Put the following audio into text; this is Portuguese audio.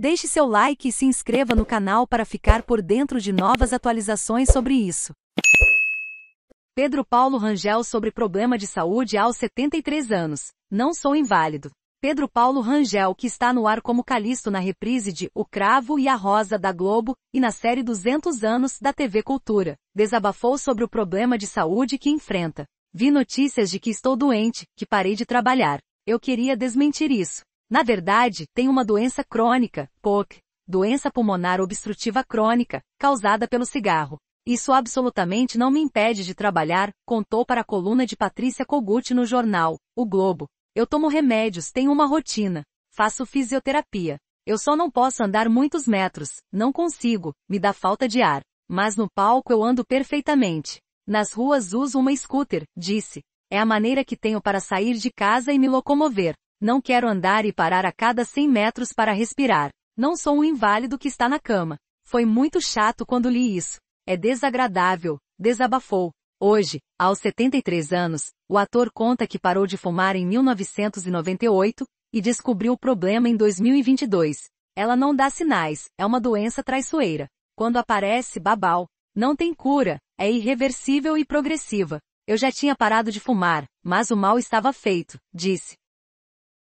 Deixe seu like e se inscreva no canal para ficar por dentro de novas atualizações sobre isso. Pedro Paulo Rangel sobre problema de saúde aos 73 anos. Não sou inválido. Pedro Paulo Rangel, que está no ar como Calisto na reprise de O Cravo e a Rosa da Globo e na série 200 anos da TV Cultura, desabafou sobre o problema de saúde que enfrenta. Vi notícias de que estou doente, que parei de trabalhar. Eu queria desmentir isso. Na verdade, tem uma doença crônica, POC, doença pulmonar obstrutiva crônica, causada pelo cigarro. Isso absolutamente não me impede de trabalhar, contou para a coluna de Patrícia Kogut no jornal, O Globo. Eu tomo remédios, tenho uma rotina. Faço fisioterapia. Eu só não posso andar muitos metros, não consigo, me dá falta de ar. Mas no palco eu ando perfeitamente. Nas ruas uso uma scooter, disse. É a maneira que tenho para sair de casa e me locomover. Não quero andar e parar a cada 100 metros para respirar. Não sou um inválido que está na cama. Foi muito chato quando li isso. É desagradável, desabafou. Hoje, aos 73 anos, o ator conta que parou de fumar em 1998 e descobriu o problema em 2022. Ela não dá sinais, é uma doença traiçoeira. Quando aparece, babal. Não tem cura, é irreversível e progressiva. Eu já tinha parado de fumar, mas o mal estava feito, disse.